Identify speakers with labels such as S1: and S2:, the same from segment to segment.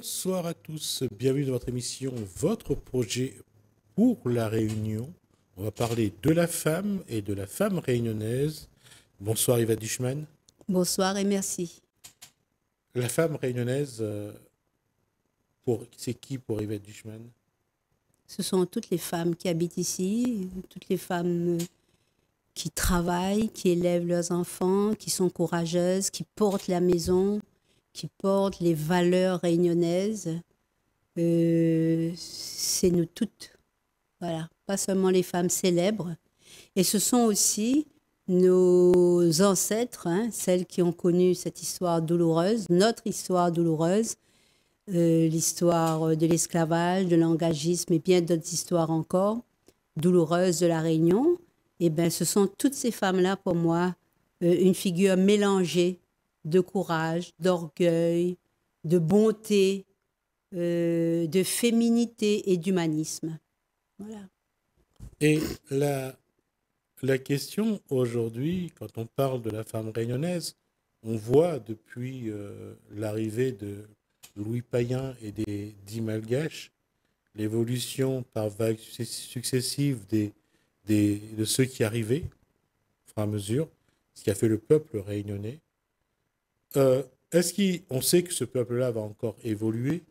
S1: Bonsoir à tous, bienvenue dans votre émission Votre projet pour la Réunion. On va parler de la femme et de la femme réunionnaise. Bonsoir Yvette Duchemin.
S2: Bonsoir et merci.
S1: La femme réunionnaise, euh, pour, c'est qui pour Yvette Duchemin
S2: Ce sont toutes les femmes qui habitent ici, toutes les femmes euh, qui travaillent, qui élèvent leurs enfants, qui sont courageuses, qui portent la maison, qui portent les valeurs réunionnaises, euh, c'est nous toutes. Voilà, pas seulement les femmes célèbres. Et ce sont aussi nos ancêtres, hein, celles qui ont connu cette histoire douloureuse, notre histoire douloureuse, euh, l'histoire de l'esclavage, de l'engagisme et bien d'autres histoires encore douloureuses de la Réunion. Et eh bien, ce sont toutes ces femmes-là, pour moi, euh, une figure mélangée de courage, d'orgueil, de bonté, euh, de féminité et d'humanisme. Voilà.
S1: Et la, la question aujourd'hui, quand on parle de la femme réunionnaise, on voit depuis euh, l'arrivée de Louis Payen et des dix l'évolution par vagues successives des, de ceux qui arrivaient, au fur et à mesure, ce qui a fait le peuple réunionnais. Euh, est-ce qu'on sait que ce peuple-là va encore évoluer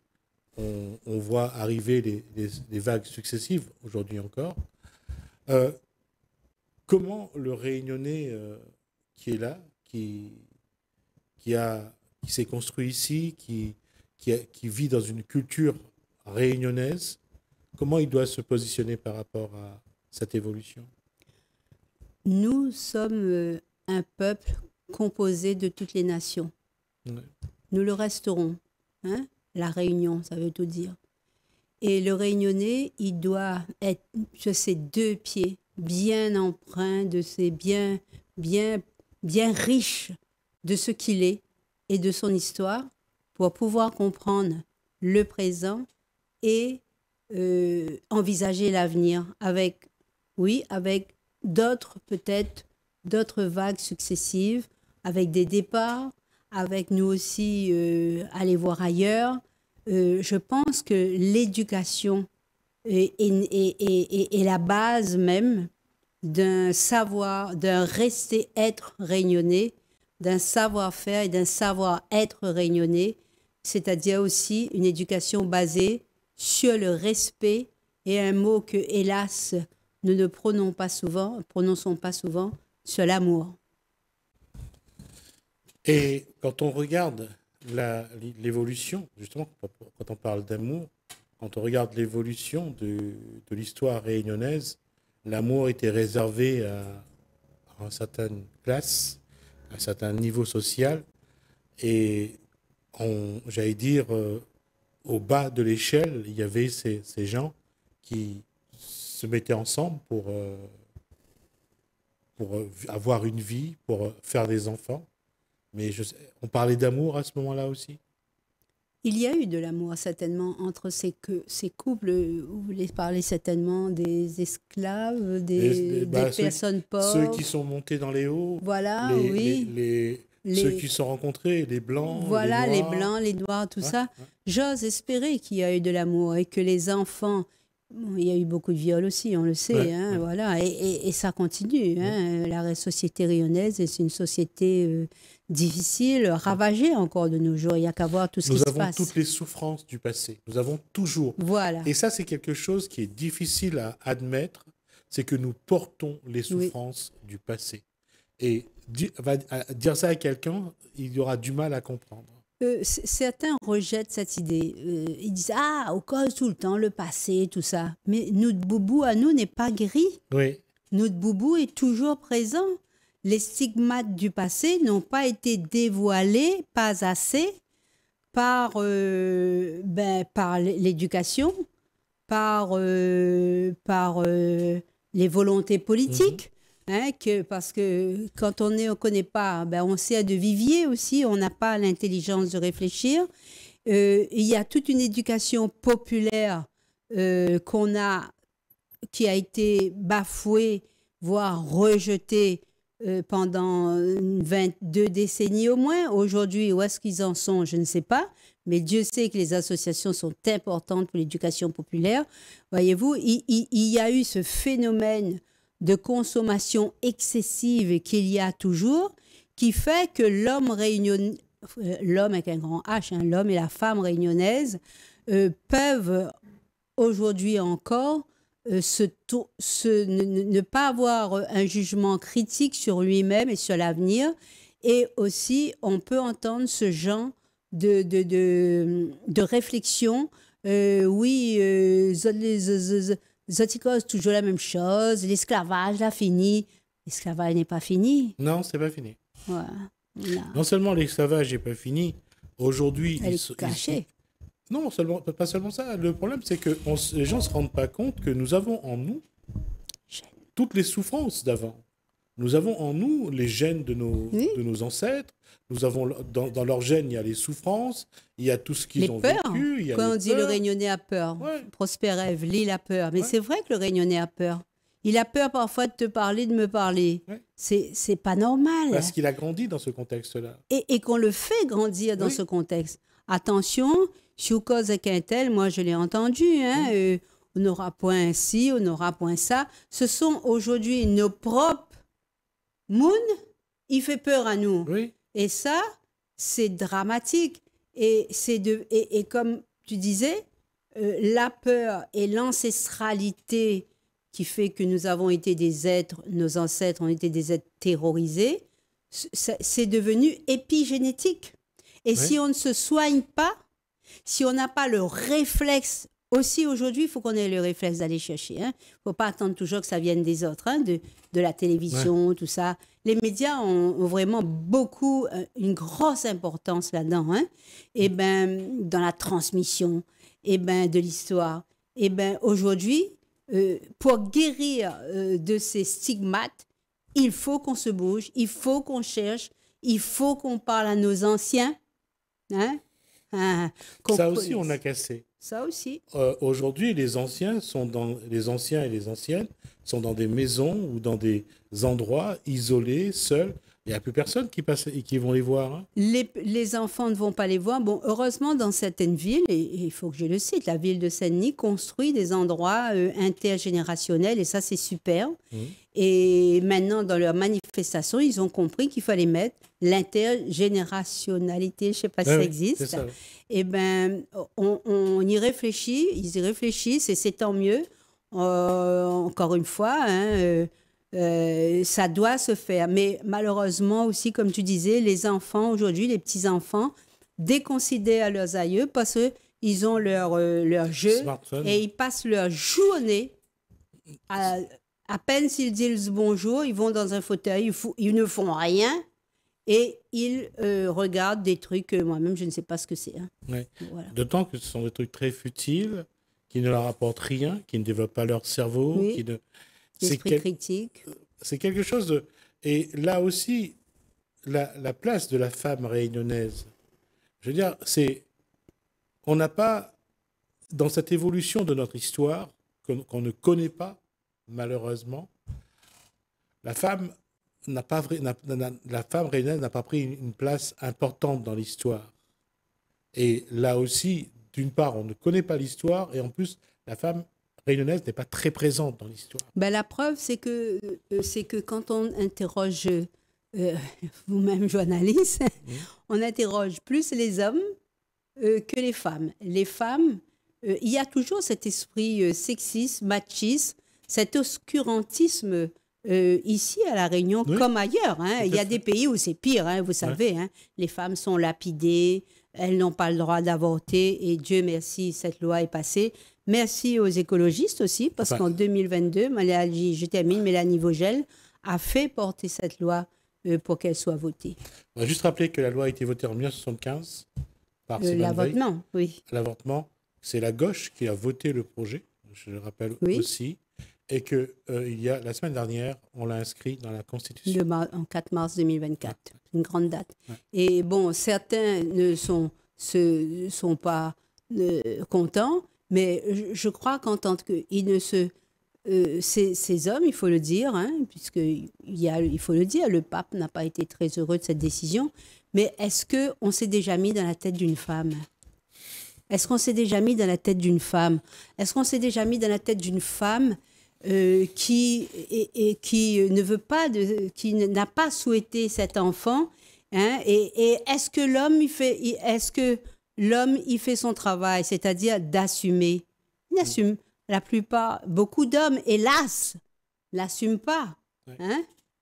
S1: on, voit arriver des, vagues successives, aujourd'hui encore. Euh, comment le réunionnais euh, qui est là, qui, qui s'est construit ici, qui, qui, vit dans une culture réunionnaise, comment il doit se positionner par rapport à cette évolution
S2: Nous sommes un peuple composé de toutes les nations.
S1: Nous
S2: le resterons. Hein? La réunion, ça veut tout dire. Et le réunionnais, il doit être sur ses deux pieds, bien empreint de ses biens, bien, bien riche de ce qu'il est et de son histoire pour pouvoir comprendre le présent et euh, envisager l'avenir avec, oui, avec d'autres peut-être, d'autres vagues successives, avec des départs, avec nous aussi euh, aller voir ailleurs. Euh, je pense que l'éducation est, la base même d'un savoir, d'un rester être réunionné, d'un savoir-faire et d'un savoir-être réunionné. c'est-à-dire aussi une éducation basée sur le respect et un mot que, hélas, nous ne prononçons pas souvent, prononçons pas souvent, sur l'amour.
S1: Et quand on regarde l'évolution, justement, quand on parle d'amour, quand on regarde l'évolution de, l'histoire réunionnaise, l'amour était réservé à, une certaine classe, à un certain niveau social, et j'allais dire, euh, au bas de l'échelle, il y avait ces, gens qui se mettaient ensemble pour euh, euh, avoir une vie, pour faire des enfants. Mais on parlait d'amour à ce moment-là aussi
S2: Il y a eu de l'amour, certainement, entre ces, que, ces couples. Euh, vous voulez parler certainement des esclaves, des, bah, personnes pauvres. Ceux qui
S1: sont montés dans les hauts. Voilà, oui. Les... Ceux qui sont rencontrés, les blancs. Voilà, les, blancs,
S2: les noirs, tout ça. J'ose espérer qu'il y a eu de l'amour et que les enfants il y a eu beaucoup de viols aussi, on le sait, hein, voilà, et, ça continue. Hein. La société rionnaise c'est une société euh, difficile, ravagée encore de nos jours. Il n'y a qu'à voir tout ce qui se passe. Nous avons toutes
S1: les souffrances du passé. Nous avons toujours. Voilà. Et ça, c'est quelque chose qui est difficile à admettre, c'est que nous portons les souffrances du passé. Et dire, dire ça à quelqu'un, il y aura du mal à comprendre.
S2: Euh, certains rejettent cette idée. Euh, ils disent Ah, au cause tout le temps le passé, tout ça. Mais notre boubou à nous n'est pas gris. Oui. Notre boubou est toujours présent. Les stigmates du passé n'ont pas été dévoilés, pas assez, par, euh, ben, par l'éducation, par, les volontés politiques. Mm-hmm. Hein, que, parce que quand on ne on connaît pas, ben on à de vivier aussi, on n'a pas l'intelligence de réfléchir. Euh, il y a toute une éducation populaire euh, qu'on a, qui a été bafouée, voire rejetée euh, pendant 22 décennies au moins. Aujourd'hui, où est-ce qu'ils en sont, je ne sais pas. Mais Dieu sait que les associations sont importantes pour l'éducation populaire. Voyez-vous, il, il, y a eu ce phénomène de consommation excessive qu'il y a toujours, qui fait que l'homme réunion, euh, l'homme avec un grand H, hein, l'homme et la femme réunionnaise euh, peuvent aujourd'hui encore euh, ne, pas avoir un jugement critique sur lui-même et sur l'avenir. Et aussi, on peut entendre ce genre de, de, de, réflexion. oui, les toujours la même chose. L'esclavage, là, fini. L'esclavage n'est pas fini.
S1: Non, c'est pas fini.
S2: Non.
S1: seulement l'esclavage n'est pas fini, aujourd'hui... il est caché. Non, seulement, pas seulement ça. Le problème, c'est que les gens ne se rendent pas compte que nous avons en nous toutes les souffrances d'avant. Nous avons en nous les gènes de nos, de nos ancêtres. Nous avons dans, leurs gènes, il y a les souffrances, il y a tout ce qu'ils ont vécu. Il y a Quand on dit le Réunionnais
S2: a peur, ouais. Prosper Rêve, l'île a peur. Mais c'est vrai que le Réunionnais a peur. Il a peur parfois de te parler, de me parler. Ce C'est pas normal. Parce
S1: qu'il a grandi dans ce contexte-là.
S2: Et, et qu'on le fait grandir dans ce contexte. Attention, vous cause qu'un tel, moi je l'ai entendu, hein, euh, on n'aura point ci, on n'aura point ça. Ce sont aujourd'hui nos propres Moon, il fait peur à nous. Et ça, c'est dramatique. Et, c'est et, comme tu disais, euh, la peur et l'ancestralité qui fait que nous avons été des êtres, nos ancêtres ont été des êtres terrorisés, c'est devenu épigénétique. Et si on ne se soigne pas, si on n'a pas le réflexe aussi aujourd'hui, il faut qu'on ait le réflexe d'aller chercher. Il hein. ne faut pas attendre toujours que ça vienne des autres, hein, de, de, la télévision, tout ça. Les médias ont, vraiment beaucoup, euh, une grosse importance là-dedans. Hein. Et eh mm. ben, dans la transmission et eh ben, de l'histoire. Et eh ben, aujourd'hui, euh, pour guérir euh, de ces stigmates, il faut qu'on se bouge, il faut qu'on cherche, il faut qu'on parle à nos anciens. Hein, ça aussi, on a cassé. Ça aussi.
S1: Euh, aujourd'hui, les anciens sont dans les anciens et les anciennes sont dans des maisons ou dans des endroits isolés, seuls. Il n'y a plus personne qui passe et qui vont les voir. Hein.
S2: Les, enfants ne vont pas les voir. Bon, heureusement, dans certaines villes, et il faut que je le cite, la ville de Saint-Denis construit des endroits euh, intergénérationnels et ça, c'est super. Mmh. Et maintenant, dans leur manifestation, ils ont compris qu'il fallait mettre l'intergénérationnalité, je ne sais pas si ça existe. Et eh ben, on, y réfléchit, ils y réfléchissent et c'est tant mieux. Euh, encore une fois, hein, euh, euh, ça doit se faire. Mais malheureusement aussi, comme tu disais, les enfants aujourd'hui, les petits-enfants, déconsidèrent leurs aïeux parce qu'ils ont leur, leur jeu et ils passent leur journée à à peine s'ils disent bonjour, ils vont dans un fauteuil, ils, ne font rien et ils euh, regardent des trucs que euh, moi-même, je ne sais pas ce que c'est. Hein.
S1: D'autant que ce sont des trucs très futiles, qui ne leur apportent rien, qui ne développent pas leur cerveau. Qui ne... C'est critique. C'est quelque chose de... Et là aussi, la, place de la femme réunionnaise, je veux dire, c'est... On n'a pas, dans cette évolution de notre histoire, qu'on ne connaît pas, malheureusement, la femme n'a pas la femme réunionnaise n'a pas pris une place importante dans l'histoire. Et là aussi, d'une part, on ne connaît pas l'histoire, et en plus, la femme réunionnaise n'est pas très présente dans l'histoire.
S2: Ben, la preuve, c'est que, euh, c'est que quand on interroge euh, vous-même journaliste, mm-hmm. on interroge plus les hommes euh, que les femmes. Les femmes, il y a toujours cet esprit sexiste, machiste, cet obscurantisme, euh, ici à La Réunion comme ailleurs. Hein. Il y a des pays où c'est pire, hein, vous savez. Hein. Les femmes sont lapidées, elles n'ont pas le droit d'avorter et Dieu merci, cette loi est passée. Merci aux écologistes aussi, parce qu'en 2022, je termine, Mélanie Vogel a fait porter cette loi euh, pour qu'elle soit votée.
S1: On va juste rappeler que la loi a été votée en 1975 par euh, L'avortement, oui. L'avortement, c'est la gauche qui a voté le projet, je le rappelle aussi et que euh, il y a, la semaine dernière, on l'a inscrit dans la Constitution. Le
S2: en 4 mars 2024, une grande date. Et bon, certains ne sont, se, sont pas euh, contents, mais je, crois qu'en tant que ils ne se, euh, ces, ces, hommes, il faut le dire, hein, puisque il, y a, il faut le dire, le pape n'a pas été très heureux de cette décision. Mais est-ce que on s'est déjà mis dans la tête d'une femme Est-ce qu'on s'est déjà mis dans la tête d'une femme Est-ce qu'on s'est déjà mis dans la tête d'une femme euh, qui, et, qui ne veut pas, de, qui n'a pas souhaité cet enfant. Hein, et, est-ce que l'homme il fait, est-ce que l'homme il fait son travail, c'est-à-dire d'assumer Il assume. La plupart, beaucoup d'hommes, hélas, n'assument pas. Hein.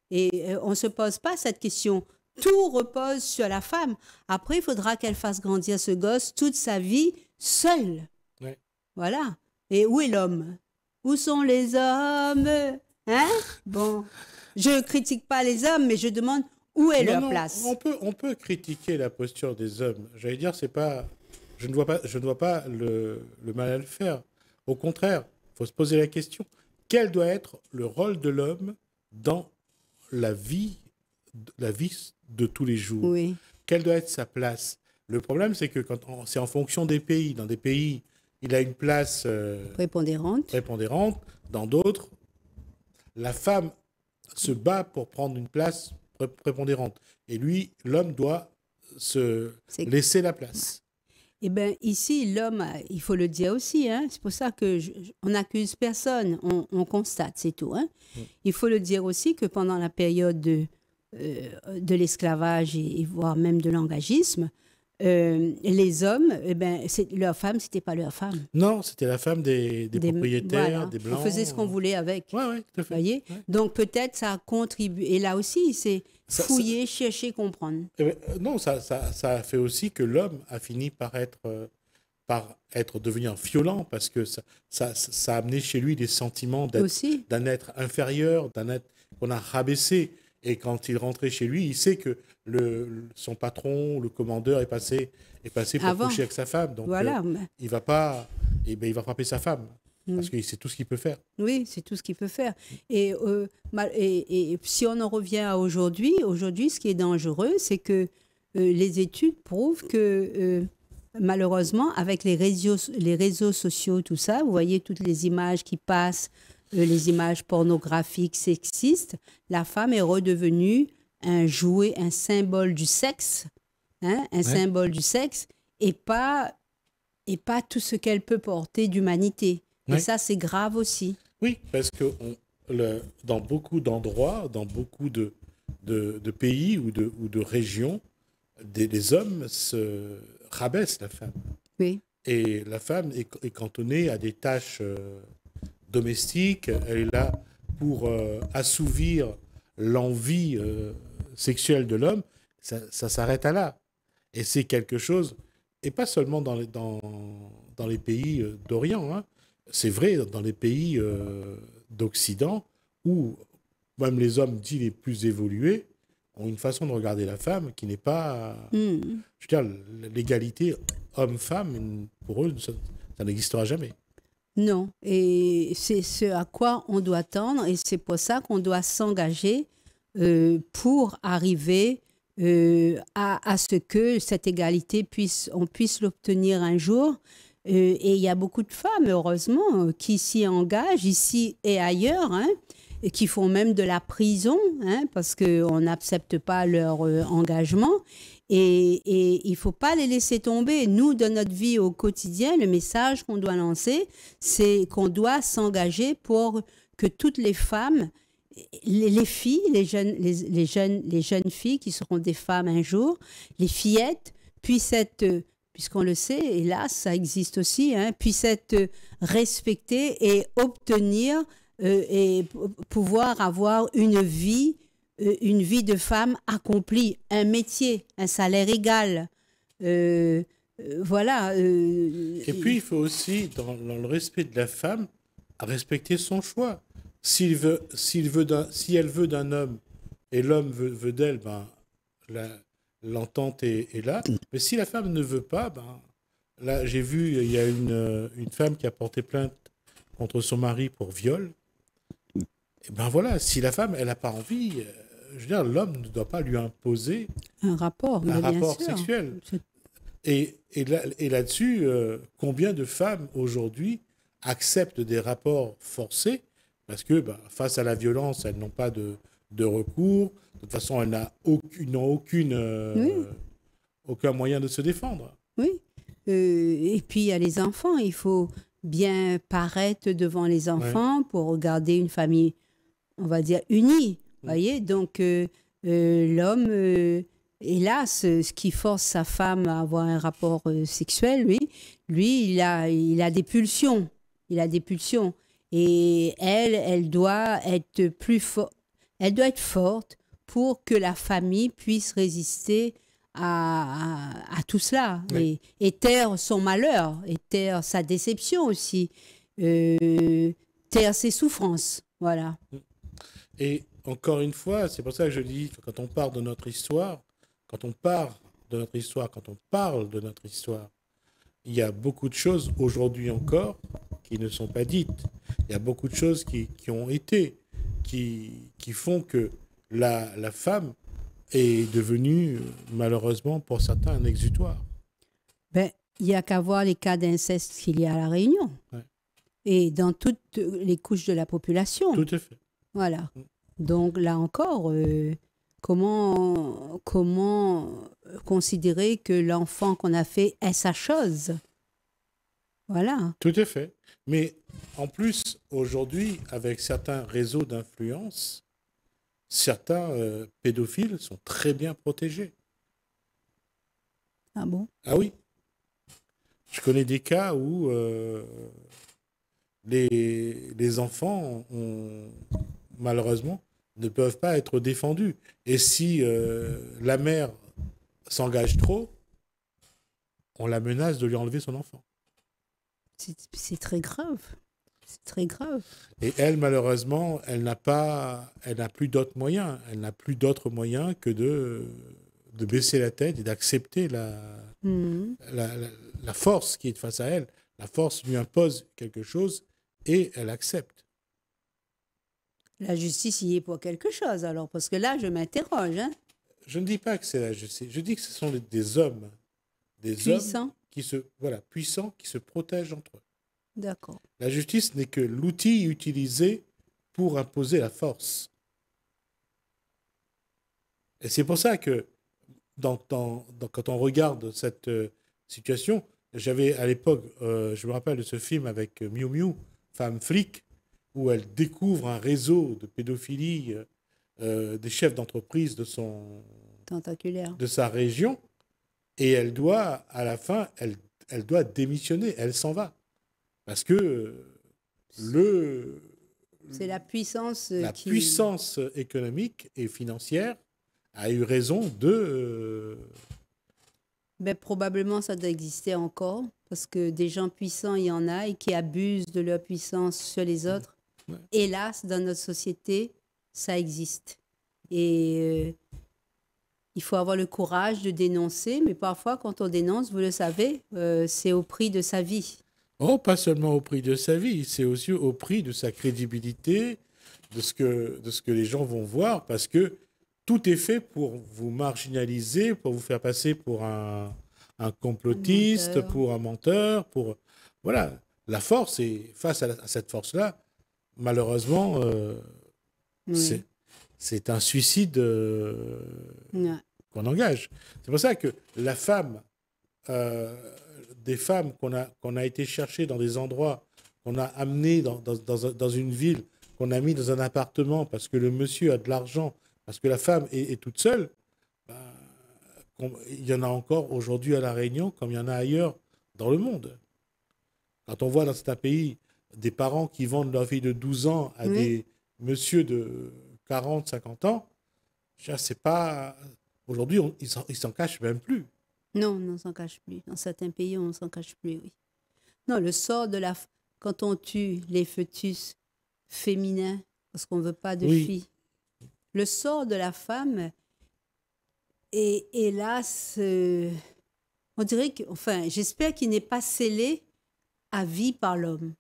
S2: et euh, on ne se pose pas cette question. Tout repose sur la femme. Après, il faudra qu'elle fasse grandir ce gosse toute sa vie seule. Voilà. Et où est l'homme où sont les hommes Hein Bon, je critique pas les hommes, mais je demande où est leur place. On
S1: peut, on peut critiquer la posture des hommes. J'allais dire, c'est pas, je ne vois pas, je ne vois pas le, mal à le faire. Au contraire, faut se poser la question quel doit être le rôle de l'homme dans la vie, la vie de tous les jours Quelle doit être sa place Le problème, c'est que quand c'est en fonction des pays. Dans des pays il a une place euh, prépondérante. Dans d'autres, la femme se bat pour prendre une place prépondérante. Et lui, l'homme doit se laisser la place.
S2: Eh bien, ici, l'homme, il faut le dire aussi, hein, c'est pour ça que on n'accuse personne, on, constate, c'est tout. Hein. Mm. Il faut le dire aussi que pendant la période de, euh, de l'esclavage et, voire même de l'engagisme, euh, les hommes, eh ben, leur femme, c'était pas leur femme.
S1: Non, c'était la femme des, propriétaires, des blancs. On faisait ce
S2: qu'on voulait avec. Oui, Donc peut-être ça a contribué. Et là aussi, c'est fouiller, chercher, comprendre.
S1: Eh ben, euh, non, ça, a fait aussi que l'homme a fini par être, euh, par être devenu violent parce que ça, ça a amené chez lui des sentiments d'un être inférieur, d'un être qu'on a rabaissé. Et quand il rentrait chez lui, il sait que le, son patron, le commandeur, est passé, est passé pour coucher avec sa femme. Donc, euh, il va pas, et eh ben, il va frapper sa femme. Mm. Parce que c'est tout ce qu'il peut faire.
S2: Oui, c'est tout ce qu'il peut faire. Euh, et, et, si on en revient à aujourd'hui, aujourd'hui, ce qui est dangereux, c'est que euh, les études prouvent que malheureusement, avec les réseaux, les réseaux sociaux, tout ça, vous voyez toutes les images qui passent, euh, les images pornographiques sexistes, la femme est redevenue un jouet, un symbole du sexe, hein, un symbole du sexe, et pas, et pas tout ce qu'elle peut porter d'humanité. Et ça, c'est grave
S1: aussi. Oui, parce que dans beaucoup d'endroits, dans beaucoup de, de, pays ou de, ou de régions, des, les hommes se rabaissent la femme. Oui. Et la femme est, cantonnée à des tâches euh, domestique, elle est là pour euh, assouvir l'envie euh, sexuelle de l'homme, ça, s'arrête à là. Et c'est quelque chose, et pas seulement dans les, pays euh, d'Orient, hein. c'est vrai dans les pays d'Occident, où même les hommes dits les plus évolués ont une façon de regarder la femme qui n'est pas... Hmm. Je veux dire, l'égalité homme-femme, pour eux, ça n'existera jamais.
S2: Non, et c'est ce à quoi on doit tendre, et c'est pour ça qu'on doit s'engager euh, pour arriver euh, à, ce que cette égalité puisse, on puisse l'obtenir un jour. Euh, et il y a beaucoup de femmes, heureusement, qui s'y engagent ici et ailleurs, hein, et qui font même de la prison, hein, parce qu'on n'accepte pas leur engagement. Et, il ne faut pas les laisser tomber. Nous, dans notre vie au quotidien, le message qu'on doit lancer, c'est qu'on doit s'engager pour que toutes les femmes, les, filles, les jeunes, les, jeunes, les jeunes filles qui seront des femmes un jour, les fillettes, puissent être, euh, puisqu'on le sait, hélas, ça existe aussi, hein, puissent être euh, respectées et obtenir euh, et pouvoir avoir une vie euh, une vie de femme accomplie, un métier, un salaire égal.
S1: Euh, euh, voilà. et puis, il faut aussi, dans, le respect de la femme, respecter son choix. S'il veut, veut si elle veut d'un homme et l'homme veut, d'elle, ben, l'entente est, là. Mais si la femme ne veut pas, ben, là, j'ai vu, il y a une, femme qui a porté plainte contre son mari pour viol. Et ben voilà, si la femme, elle n'a pas envie, je veux dire, l'homme ne doit pas lui imposer
S2: un rapport, sexuel.
S1: Et, et là-dessus, euh, combien de femmes aujourd'hui acceptent des rapports forcés parce que bah, face à la violence, elles n'ont pas de, recours. De toute façon, elles n'ont aucune, euh, aucun moyen de se défendre.
S2: Oui. Euh, et puis, il y a les enfants. Il faut bien paraître devant les enfants pour garder une famille, on va dire, unie voyez, donc euh, euh, l'homme, euh, hélas, ce qui force sa femme à avoir un rapport sexuel, lui, lui, il a, il a des pulsions. Il a des pulsions. Et elle, elle doit être plus forte. Elle doit être forte pour que la famille puisse résister à, à, tout cela et, et, taire son malheur, et taire sa déception aussi, taire ses souffrances. Voilà.
S1: Et encore une fois, c'est pour ça que je dis que quand on parle de notre histoire, quand on parle de notre histoire, quand on parle de notre histoire, il y a beaucoup de choses aujourd'hui encore qui ne sont pas dites. Il y a beaucoup de choses qui, ont été, qui, qui font que la, femme est devenue, malheureusement, pour certains, un exutoire.
S2: Ben, il n'y a qu'à voir les cas d'inceste qu'il y a à La Réunion. Et dans toutes les couches de la population. Tout à fait. Voilà. Mm. Donc là encore, euh, comment, comment euh, considérer que l'enfant qu'on a fait est sa chose Voilà.
S1: Tout à fait. Mais en plus, aujourd'hui, avec certains réseaux d'influence, certains euh, pédophiles sont très bien protégés. Ah bon Ah oui. Je connais des cas où les, les, enfants ont malheureusement ne peuvent pas être défendus. Et si euh, la mère s'engage trop, on la menace de lui enlever son enfant.
S2: C'est très grave. C'est très grave.
S1: Et elle, malheureusement, elle n'a pas, elle plus d'autres moyens. Elle n'a plus d'autres moyens que de, de baisser la tête et d'accepter la, mhm. la force qui est face à elle. La force lui impose quelque chose et elle accepte.
S2: La justice y est pour quelque chose, alors, parce que là, je m'interroge. Hein.
S1: Je ne dis pas que c'est la justice. Je dis que ce sont des hommes, des puissants. hommes qui se, voilà, puissants, qui se protègent entre eux. D'accord. La justice n'est que l'outil utilisé pour imposer la force. Et c'est pour ça que, quand on regarde cette euh, situation, j'avais à l'époque, euh, je me rappelle de ce film avec euh, Miu Miu, femme flic, où elle découvre un réseau de pédophilie euh, des chefs d'entreprise de son
S2: tentaculaire
S1: de sa région et elle doit à la fin elle, doit démissionner elle s'en va parce que le
S2: c'est la puissance la qui...
S1: puissance économique et financière a eu raison de euh,
S2: mais probablement ça doit exister encore parce que des gens puissants il y en a et qui abusent de leur puissance sur les mmh. autres Hélas, dans notre société, ça existe. Et euh, il faut avoir le courage de dénoncer, mais parfois, quand on dénonce, vous le savez, euh, c'est au prix de sa vie.
S1: Oh, pas seulement au prix de sa vie, c'est aussi au prix de sa crédibilité, de ce que, de ce que les gens vont voir, parce que tout est fait pour vous marginaliser, pour vous faire passer pour un, complotiste, pour un menteur, pour... Voilà, la force, est face à cette force-là, malheureusement, euh, c'est un suicide euh, qu'on engage. C'est pour ça que la femme, euh, des femmes qu'on a, qu'on a été chercher dans des endroits, qu'on a amené dans, une ville, qu'on a mis dans un appartement parce que le monsieur a de l'argent, parce que la femme est, toute seule, bah, il y en a encore aujourd'hui à La Réunion comme il y en a ailleurs dans le monde. Quand on voit dans certains pays des parents qui vendent leur fille de 12 ans à des messieurs de 40, 50 ans, c'est pas. Aujourd'hui, ils s'en cachent même plus.
S2: Non, on s'en cache plus. Dans certains pays, on s'en cache plus, oui. Non, le sort de la. Quand on tue les fœtus féminins, parce qu'on ne veut pas de filles, le sort de la femme est, hélas. Euh, on dirait que. Enfin, j'espère qu'il n'est pas scellé à vie par l'homme.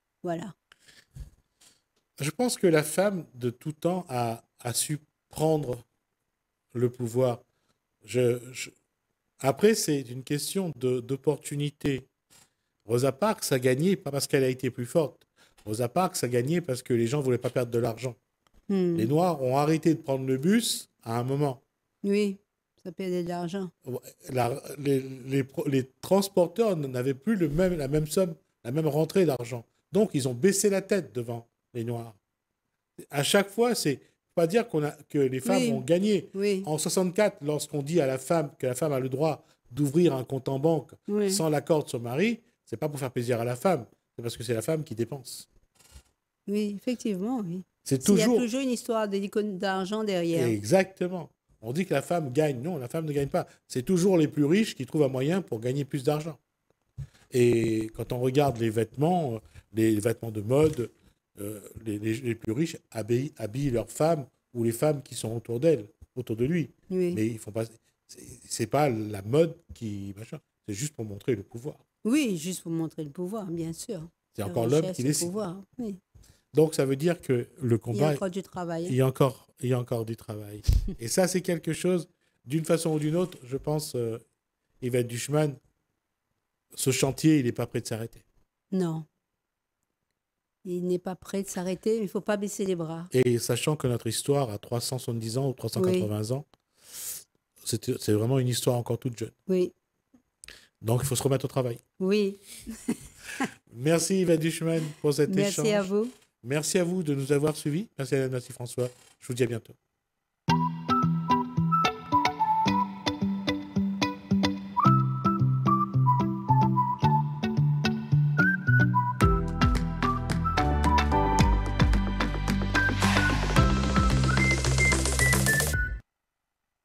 S1: Je pense que la femme de tout temps a, su prendre le pouvoir. Je, Après, c'est une question d'opportunité. Rosa Parks a gagné pas parce qu'elle a été plus forte. Rosa Parks a gagné parce que les gens voulaient pas perdre de l'argent. Hmm. Les Noirs ont arrêté de prendre le bus à un moment.
S2: Oui, ça payait de l'argent.
S1: les, les, transporteurs n'avaient plus le même, la même somme, la même rentrée d'argent. Donc, ils ont baissé la tête devant les Noirs. À chaque fois, c'est pas dire qu'on a, que les femmes ont gagné. En 64, lorsqu'on dit à la femme que la femme a le droit d'ouvrir un compte en banque sans l'accord de son mari, c'est pas pour faire plaisir à la femme, c'est parce que c'est la femme qui dépense.
S2: Oui, effectivement, oui. C'est toujours... Il y a toujours une histoire d'argent derrière.
S1: Exactement. On dit que la femme gagne. Non, la femme ne gagne pas. C'est toujours les plus riches qui trouvent un moyen pour gagner plus d'argent. Et quand on regarde les vêtements, euh, les vêtements de mode, euh, les, plus riches habillent, leurs femmes ou les femmes qui sont autour d'elles, autour de lui. Mais ils font pas. C'est pas la mode qui C'est juste pour montrer le pouvoir.
S2: Oui, juste pour montrer le pouvoir, bien sûr. C'est encore l'homme qui décide. Pouvoir,
S1: Donc ça veut dire que le combat. Il y a encore du travail. Il y a encore, du travail. Et ça, c'est quelque chose, d'une façon ou d'une autre, je pense, euh, Yvette Duchemin, ce chantier, il n'est pas prêt de s'arrêter.
S2: Non il n'est pas prêt de s'arrêter, il ne faut pas baisser les bras.
S1: Et sachant que notre histoire a 370 ans ou 380 ans, c'est vraiment une histoire encore toute jeune. Oui. Donc il faut se remettre au travail. Oui. Merci Yves Duchemin pour cet échange. Merci à vous. Merci à vous de nous avoir suivis. Merci à Nancy François. Je vous dis à bientôt.